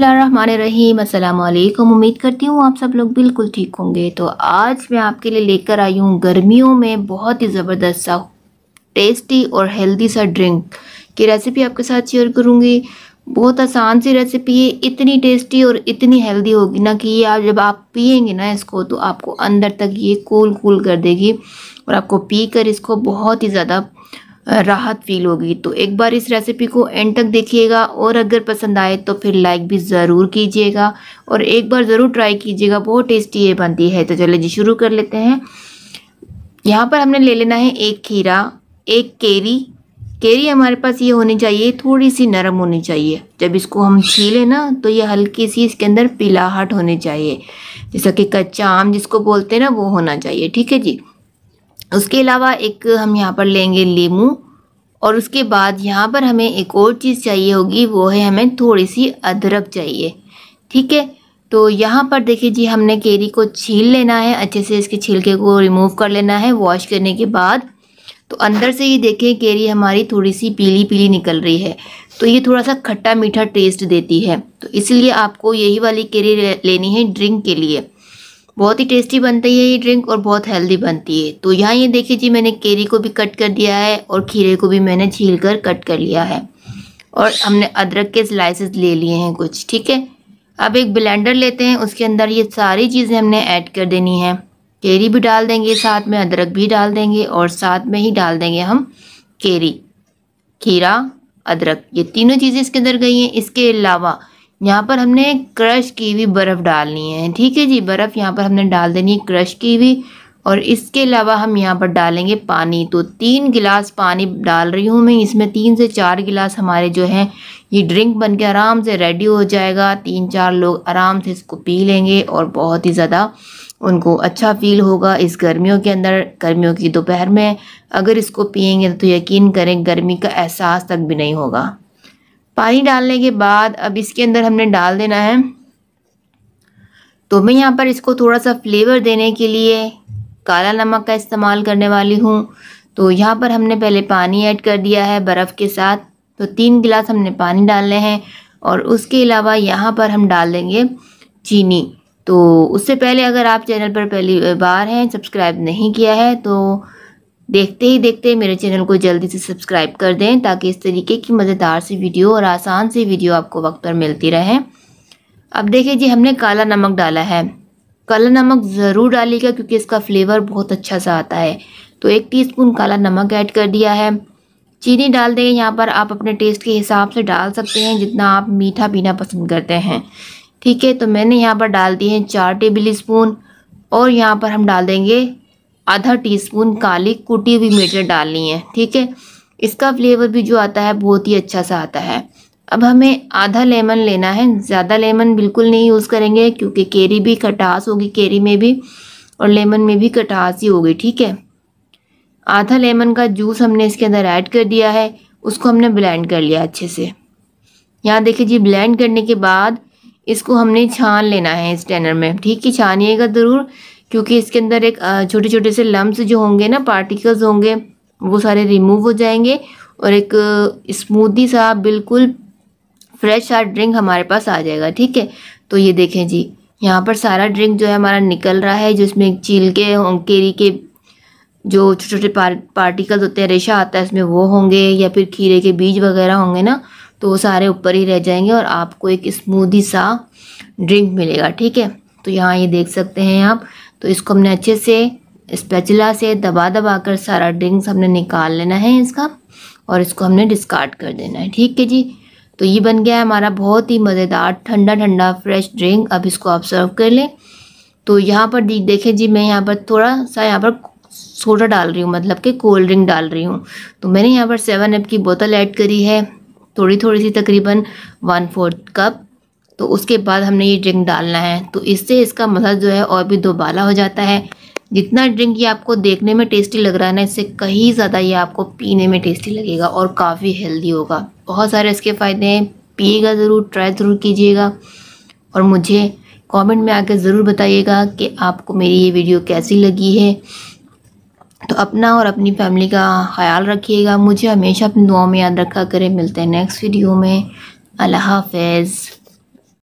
रहीम अस्सलाम वालेकुम उम्मीद करती हूँ आप सब लोग बिल्कुल ठीक होंगे तो आज मैं आपके लिए लेकर आई हूँ गर्मियों में बहुत ही ज़बरदस्त सा टेस्टी और हेल्दी सा ड्रिंक की रेसिपी आपके साथ शेयर करूँगी बहुत आसान सी रेसिपी है इतनी टेस्टी और इतनी हेल्दी होगी ना कि ये आप जब आप पियेंगे ना इसको तो आपको अंदर तक ये कूल कूल कर देगी और आपको पी कर इसको बहुत ही ज़्यादा राहत फील होगी तो एक बार इस रेसिपी को एंड तक देखिएगा और अगर पसंद आए तो फिर लाइक भी ज़रूर कीजिएगा और एक बार ज़रूर ट्राई कीजिएगा बहुत टेस्टी ये बनती है तो चलिए जी शुरू कर लेते हैं यहाँ पर हमने ले लेना है एक खीरा एक केरी केरी हमारे पास ये होनी चाहिए थोड़ी सी नरम होनी चाहिए जब इसको हम छीले ना तो ये हल्की सी इसके अंदर पिलाहट होनी चाहिए जैसा कि कच्चा आम जिसको बोलते हैं ना वो होना चाहिए ठीक है जी उसके अलावा एक हम यहाँ पर लेंगे लेमू और उसके बाद यहाँ पर हमें एक और चीज़ चाहिए होगी वो है हमें थोड़ी सी अदरक चाहिए ठीक है तो यहाँ पर देखिए जी हमने केरी को छील लेना है अच्छे से इसके छिलके को रिमूव कर लेना है वॉश करने के बाद तो अंदर से ही देखें केरी हमारी थोड़ी सी पीली पीली निकल रही है तो ये थोड़ा सा खट्टा मीठा टेस्ट देती है तो इसलिए आपको यही वाली केरी लेनी है ड्रिंक के लिए बहुत ही टेस्टी बनती है ये ड्रिंक और बहुत हेल्दी बनती है तो यहाँ ये देखिए जी मैंने केरी को भी कट कर दिया है और खीरे को भी मैंने छील कर कट कर लिया है और हमने अदरक के स्लाइसेस ले लिए हैं कुछ ठीक है अब एक ब्लेंडर लेते हैं उसके अंदर ये सारी चीज़ें हमने ऐड कर देनी है केरी भी डाल देंगे साथ में अदरक भी डाल देंगे और साथ में ही डाल देंगे हम केरी खीरा अदरक ये तीनों चीज़ें इसके अंदर गई हैं इसके अलावा यहाँ पर हमने क्रश की हुई बर्फ़ डालनी है ठीक है जी बर्फ़ यहाँ पर हमने डाल देनी है क्रश की हुई और इसके अलावा हम यहाँ पर डालेंगे पानी तो तीन गिलास पानी डाल रही हूँ मैं इसमें तीन से चार गिलास हमारे जो हैं ये ड्रिंक बन के आराम से रेडी हो जाएगा तीन चार लोग आराम से इसको पी लेंगे और बहुत ही ज़्यादा उनको अच्छा फील होगा इस गर्मियों के अंदर गर्मियों की दोपहर में अगर इसको पियेंगे तो यकीन करें गर्मी का एहसास तक भी नहीं होगा पानी डालने के बाद अब इसके अंदर हमने डाल देना है तो मैं यहाँ पर इसको थोड़ा सा फ्लेवर देने के लिए काला नमक का इस्तेमाल करने वाली हूँ तो यहाँ पर हमने पहले पानी ऐड कर दिया है बर्फ़ के साथ तो तीन गिलास हमने पानी डालने हैं और उसके अलावा यहाँ पर हम डाल देंगे चीनी तो उससे पहले अगर आप चैनल पर पहली बार हैं सब्सक्राइब नहीं किया है तो देखते ही देखते मेरे चैनल को जल्दी से सब्सक्राइब कर दें ताकि इस तरीके की मज़ेदार सी वीडियो और आसान सी वीडियो आपको वक्त पर मिलती रहे अब देखिए जी हमने काला नमक डाला है काला नमक ज़रूर डालिएगा क्योंकि इसका फ्लेवर बहुत अच्छा सा आता है तो एक टीस्पून काला नमक ऐड कर दिया है चीनी डाल देंगे यहाँ पर आप अपने टेस्ट के हिसाब से डाल सकते हैं जितना आप मीठा पीना पसंद करते हैं ठीक है तो मैंने यहाँ पर डाल दिए हैं चार टेबल स्पून और यहाँ पर हम डाल देंगे आधा टीस्पून काली कुटी हुई मिर्च डालनी है ठीक है इसका फ्लेवर भी जो आता है बहुत ही अच्छा सा आता है अब हमें आधा लेमन लेना है ज़्यादा लेमन बिल्कुल नहीं यूज़ करेंगे क्योंकि केरी भी खटास होगी केरी में भी और लेमन में भी खटास ही होगी ठीक है आधा लेमन का जूस हमने इसके अंदर ऐड कर दिया है उसको हमने ब्लेंड कर लिया अच्छे से यहाँ देखिए जी ब्लेंड करने के बाद इसको हमने छान लेना है इस टैनर में ठीक है छानिएगा ज़रूर क्योंकि इसके अंदर एक छोटे छोटे से लम्ब जो होंगे ना पार्टिकल्स होंगे वो सारे रिमूव हो जाएंगे और एक स्मूदी सा बिल्कुल फ्रेश सा ड्रिंक हमारे पास आ जाएगा ठीक है तो ये देखें जी यहाँ पर सारा ड्रिंक जो है हमारा निकल रहा है जिसमें चील के केरी के जो छोटे छोटे पार, पार्टिकल्स होते हैं रेशा आता है इसमें वो होंगे या फिर खीरे के बीज वगैरह होंगे ना तो वो सारे ऊपर ही रह जाएंगे और आपको एक स्मूदी सा ड्रिंक मिलेगा ठीक है तो यहाँ ये देख सकते हैं आप तो इसको हमने अच्छे से स्पेचुला से दबा दबा कर सारा ड्रिंक्स हमने निकाल लेना है इसका और इसको हमने डिस्कार्ड कर देना है ठीक है जी तो ये बन गया है हमारा बहुत ही मज़ेदार ठंडा ठंडा फ्रेश ड्रिंक अब इसको आप सर्व कर लें तो यहाँ पर देखें जी मैं यहाँ पर थोड़ा सा यहाँ पर सोडा डाल रही हूँ मतलब कि कोल्ड ड्रिंक डाल रही हूँ तो मैंने यहाँ पर सेवन अप की बोतल ऐड करी है थोड़ी थोड़ी सी तकरीबन वन फोर्थ कप तो उसके बाद हमने ये ड्रिंक डालना है तो इससे इसका मज़ा जो है और भी दोबाला हो जाता है जितना ड्रिंक ये आपको देखने में टेस्टी लग रहा है ना इससे कहीं ज़्यादा ये आपको पीने में टेस्टी लगेगा और काफ़ी हेल्दी होगा बहुत सारे इसके फ़ायदे हैं पिएगा ज़रूर ट्राई ज़रूर कीजिएगा और मुझे कमेंट में आकर ज़रूर बताइएगा कि आपको मेरी ये वीडियो कैसी लगी है तो अपना और अपनी फैमिली का ख्याल रखिएगा मुझे हमेशा अपनी दुआओं में याद रखा करें मिलते हैं नेक्स्ट वीडियो में अल्लाह हाफिज़